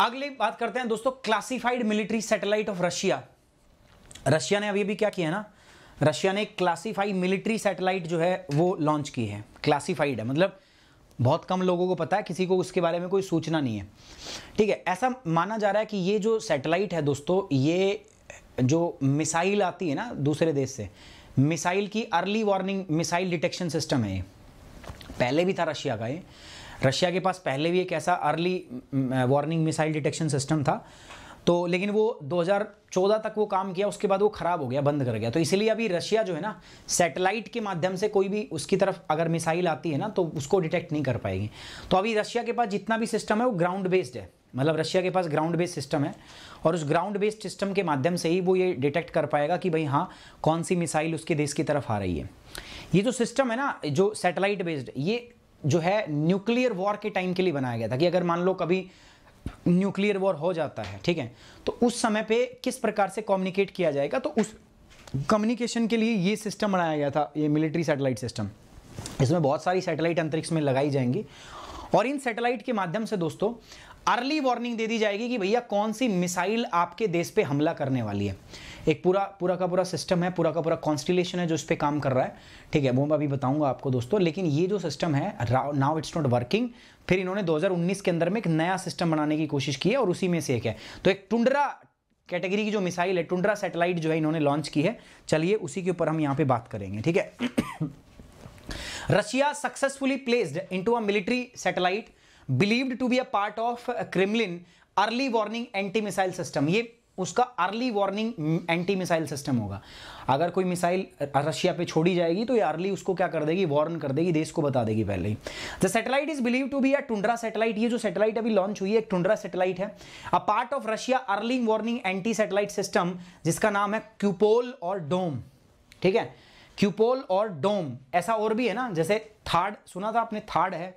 अगली बात करते हैं दोस्तों classified military satellite of Russia Russia ने अभी अभी क्या किया है ना रशिया ने क्लासिफाइड मिलिट्री सैटेलाइट जो है वो लॉन्च की है क्लासीफाइड है मतलब बहुत कम लोगों को पता है किसी को उसके बारे में कोई सूचना नहीं है ठीक है ऐसा माना जा रहा है कि ये जो सैटेलाइट है दोस्तों ये जो मिसाइल आती है ना दूसरे देश से मिसाइल की early warning missile detection system है ये पहले भी था रशिया का ये रशिया के पास पहले भी एक ऐसा early warning missile detection system था तो लेकिन वो 2014 तक वो काम किया उसके बाद वो ख़राब हो गया बंद कर गया तो इसलिए अभी रशिया जो है ना सैटेलाइट के माध्यम से कोई भी उसकी तरफ अगर मिसाइल आती है ना तो उसको डिटेक्ट नहीं कर पाएगी तो अभी रशिया के पास जितना भी सिस्टम है वो ग्राउंड बेस्ड है मतलब रशिया के पास ग्राउंड बेस्ड सिस्टम है और उस ग्राउंड बेस्ड सिस्टम के माध्यम से ही वो ये डिटेक्ट कर पाएगा कि भाई हाँ कौन सी मिसाइल उसके देश की तरफ आ रही है ये जो सिस्टम है ना जो सैटेलाइट बेस्ड ये जो है न्यूक्लियर वॉर के टाइम के लिए बनाया गया था कि अगर मान लो कभी न्यूक्लियर वॉर हो जाता है ठीक है तो उस समय पे किस प्रकार से कम्युनिकेट किया जाएगा तो उस कम्युनिकेशन के लिए ये सिस्टम बनाया गया था ये मिलिट्री सैटेलाइट सिस्टम इसमें बहुत सारी सैटेलाइट अंतरिक्ष में लगाई जाएंगी और इन सैटेलाइट के माध्यम से दोस्तों अर्ली वार्निंग दे दी जाएगी कि भैया कौन सी मिसाइल आपके देश पे हमला करने वाली है एक पूरा पूरा का पूरा सिस्टम है पूरा का पूरा कॉन्स्टिलेशन है जो इस पर काम कर रहा है ठीक है वो मैं अभी बताऊंगा आपको दोस्तों लेकिन ये जो सिस्टम है नाउ इट्स नॉट वर्किंग फिर इन्होंने 2019 के अंदर में एक नया सिस्टम बनाने की कोशिश की है और उसी में से एक है तो एक टुंडरा कैटेगरी की जो मिसाइल है टुंडरा सैटेलाइट जो है इन्होंने लॉन्च की है चलिए उसी के ऊपर हम यहाँ पे बात करेंगे ठीक है Russia successfully placed in a military satellite believed to be a part of Kremlin early warning anti missile system ये उसका early warning anti missile system होगा अगर कोई मिसाइल रशिया पे छोड़ी जाएगी तो ये अर्ली उसको क्या कर देगी वार्न कर देगी देश को बता देगी पहले ही the satellite is believe to be a tundra satellite ये जो सेटेलाइट अभी लॉन्च हुई है एक टुंड्रा सेटेलाइट है a part of Russia early warning anti satellite system जिसका नाम है क्यूपोल और डोम ठीक है क्यूपोल और डोम ऐसा और भी है ना जैसे थार्ड सुना था आपने थार्ड है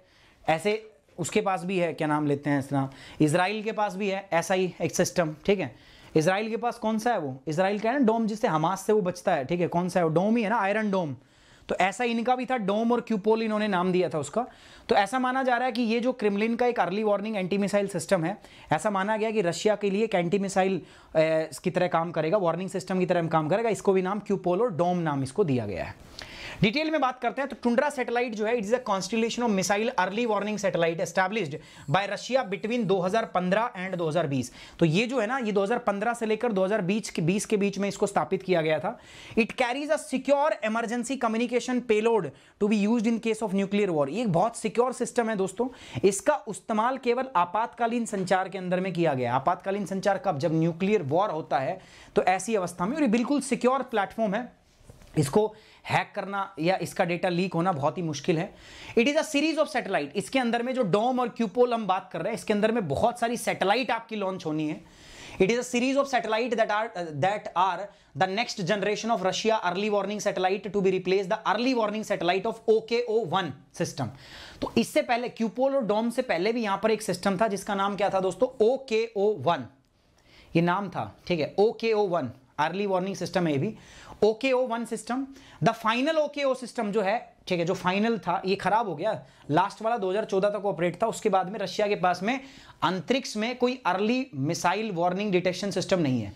ऐसे उसके पास भी है क्या नाम लेते हैं इस नाम इसराइल के पास भी है ऐसा ही एक सिस्टम ठीक है इसराइल के पास कौन सा है वो इसराइल का है ना डोम जिससे हमास से वो बचता है ठीक है कौन सा है वो डोम ही है ना आयरन डोम तो ऐसा इनका भी था डोम और क्यूपोल इन्होंने नाम दिया था उसका तो ऐसा माना जा रहा है कि ये जो क्रिमलिन का एक early warning anti missile system है ऐसा माना गया कि रशिया के लिए एक एंटी मिसाइल की तरह काम करेगा वार्निंग सिस्टम की तरह काम करेगा इसको भी नाम क्यूपोल और डोम नाम इसको दिया गया है डिटेल में बात करते हैं तो टुंड्रा सैटेलाइट जो है it is a constellation of missile early warning satellite established by Russia between 2015 and 2020 तो ये जो है ना ये 2015 से लेकर 2020 के बीस के बीच में इसको स्थापित किया गया था it carries a secure emergency communication payload to be use in case of nuclear war ये बहुत सिक्योर सिस्टम है दोस्तों इसका इस्तेमाल केवल आपातकालीन संचार के अंदर में किया गया आपातकालीन संचार कब जब न्यूक्लियर वॉर होता है तो ऐसी अवस्था में और ये बिल्कुल सिक्योर प्लेटफॉर्म है इसको हैक करना या इसका डेटा लीक होना बहुत ही मुश्किल है it is a series of satellite इसके अंदर में जो डोम और क्यूपोल हम बात कर रहे हैं इसके अंदर में बहुत सारी सैटेलाइट आपकी लॉन्च होनी है it is a series of satellite that are that are the next generation of Russia early warning satellite to be replace the early warning satellite of okay O one system तो इससे पहले क्यूपोल और डोम से पहले भी यहां पर एक सिस्टम था जिसका नाम क्या था दोस्तों ओ के ओ वन ये नाम था ठीक है O K O one early warning system है भी okay O one system the final okay O system जो है ठीक है जो फाइनल था ये खराब हो गया लास्ट वाला 2014 तक ऑपरेट था उसके बाद में रशिया के पास में अंतरिक्ष में कोई early missile warning detection system नहीं है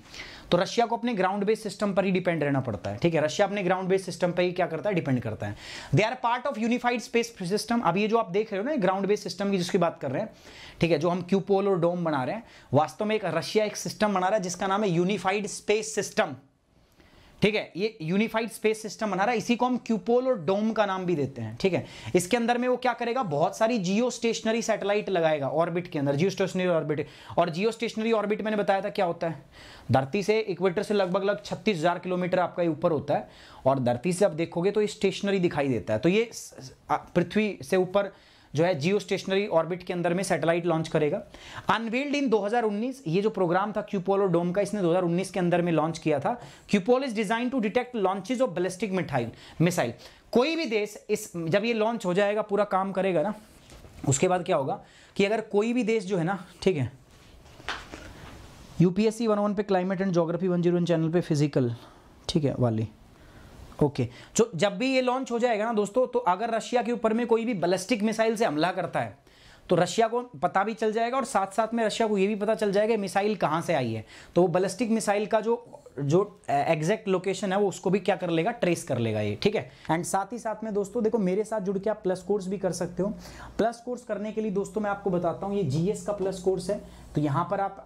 तो रशिया को अपने ग्राउंड बेस सिस्टम पर ही डिपेंड रहना पड़ता है ठीक है रशिया अपने ग्राउंड बेस सिस्टम पर ही क्या करता है डिपेंड करता है they are part of unified space system अब ये जो आप देख रहे हो ना ग्राउंड बेस सिस्टम की जिसकी बात कर रहे हैं ठीक है जो हम क्यूपोल और डोम बना रहे हैं वास्तव में एक रशिया एक सिस्टम बना रहा है जिसका नाम है यूनिफाइड स्पेस सिस्टम ठीक है ये यूनिफाइड स्पेस सिस्टम बना रहा है इसी को हम क्यूपोल और डोम का नाम भी देते हैं ठीक है इसके अंदर में वो क्या करेगा बहुत सारी जियो स्टेशनरी सैटेलाइट लगाएगा ऑर्बिट के अंदर जियो स्टेशनरी ऑर्बिट और जियो स्टेशनरी ऑर्बिट मैंने बताया था क्या होता है धरती से इक्वेटर से लगभग लग छत्तीस हजार किलोमीटर आपका ऊपर होता है और धरती से आप देखोगे तो ये स्टेशनरी दिखाई देता है तो ये पृथ्वी से ऊपर जो है जियो स्टेशनरी ऑर्बिट के अंदर में सैटेलाइट लॉन्च करेगा अनवील्ड इन 2019 ये जो प्रोग्राम था क्यूपोलो डोम का इसने 2019 के अंदर में लॉन्च किया था cupola is design to detect launches of ballistic missile missile कोई भी देश इस जब ये लॉन्च हो जाएगा पूरा काम करेगा ना उसके बाद क्या होगा कि अगर कोई भी देश जो है ना ठीक है यूपीएससी वन वन पे climate and geography one channel पे फिजिकल ठीक है वाली ओके तो जब भी ये लॉन्च हो जाएगा ना दोस्तों तो अगर रशिया के ऊपर में कोई भी बलिस्टिक मिसाइल से हमला करता है तो रशिया को पता भी चल जाएगा और साथ साथ में रशिया को ये भी पता चल जाएगा मिसाइल कहाँ से आई है तो वो बलिस्टिक मिसाइल का जो जो एग्जैक्ट लोकेशन है वो उसको भी क्या कर लेगा ट्रेस कर लेगा ये ठीक है एंड साथ ही साथ में दोस्तों देखो मेरे साथ जुड़ के आप प्लस कोर्स भी कर सकते हो प्लस कोर्स करने के लिए दोस्तों मैं आपको बताता हूँ ये जीएस का प्लस कोर्स है तो यहाँ पर आप